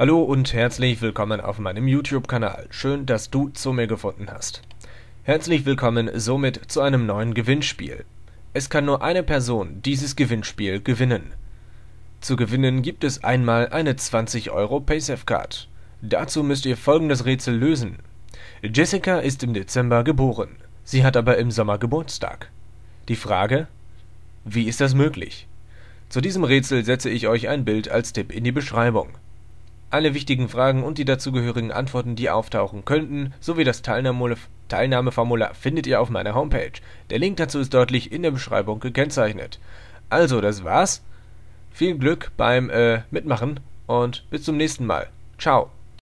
Hallo und herzlich willkommen auf meinem YouTube-Kanal. Schön, dass du zu mir gefunden hast. Herzlich willkommen somit zu einem neuen Gewinnspiel. Es kann nur eine Person dieses Gewinnspiel gewinnen. Zu gewinnen gibt es einmal eine 20 Euro Paysafe-Card. Dazu müsst ihr folgendes Rätsel lösen. Jessica ist im Dezember geboren. Sie hat aber im Sommer Geburtstag. Die Frage, wie ist das möglich? Zu diesem Rätsel setze ich euch ein Bild als Tipp in die Beschreibung alle wichtigen Fragen und die dazugehörigen Antworten, die auftauchen könnten, sowie das Teilnahmeformular findet ihr auf meiner Homepage. Der Link dazu ist deutlich in der Beschreibung gekennzeichnet. Also, das war's. Viel Glück beim äh, Mitmachen und bis zum nächsten Mal. Ciao.